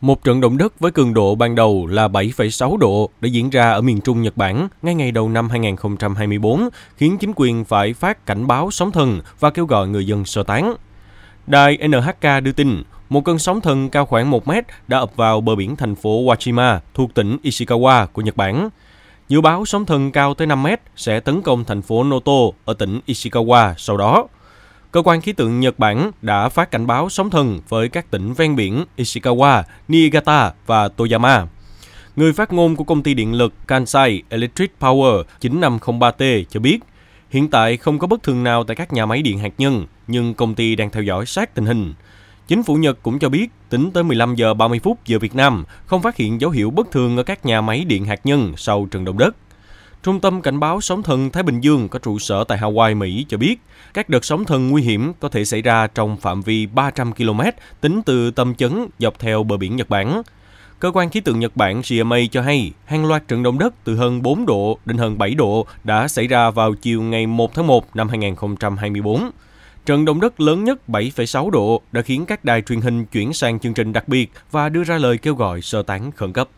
Một trận động đất với cường độ ban đầu là 7,6 độ đã diễn ra ở miền Trung Nhật Bản ngay ngày đầu năm 2024, khiến chính quyền phải phát cảnh báo sóng thần và kêu gọi người dân sơ tán. Đài NHK đưa tin, một cơn sóng thần cao khoảng 1 mét đã ập vào bờ biển thành phố Wajima thuộc tỉnh Ishikawa của Nhật Bản. Dự báo sóng thần cao tới 5 mét sẽ tấn công thành phố Noto ở tỉnh Ishikawa sau đó. Cơ quan khí tượng Nhật Bản đã phát cảnh báo sóng thần với các tỉnh ven biển Ishikawa, Niigata và Toyama. Người phát ngôn của công ty điện lực Kansai Electric Power 9503T cho biết, hiện tại không có bất thường nào tại các nhà máy điện hạt nhân, nhưng công ty đang theo dõi sát tình hình. Chính phủ Nhật cũng cho biết, tính tới 15 giờ 30 phút giờ Việt Nam, không phát hiện dấu hiệu bất thường ở các nhà máy điện hạt nhân sau trận động đất. Trung tâm Cảnh báo Sóng thần Thái Bình Dương có trụ sở tại Hawaii, Mỹ cho biết, các đợt sóng thần nguy hiểm có thể xảy ra trong phạm vi 300 km tính từ tâm chấn dọc theo bờ biển Nhật Bản. Cơ quan khí tượng Nhật Bản GMA cho hay, hàng loạt trận động đất từ hơn 4 độ đến hơn 7 độ đã xảy ra vào chiều ngày 1 tháng 1 năm 2024. Trận động đất lớn nhất 7,6 độ đã khiến các đài truyền hình chuyển sang chương trình đặc biệt và đưa ra lời kêu gọi sơ tán khẩn cấp.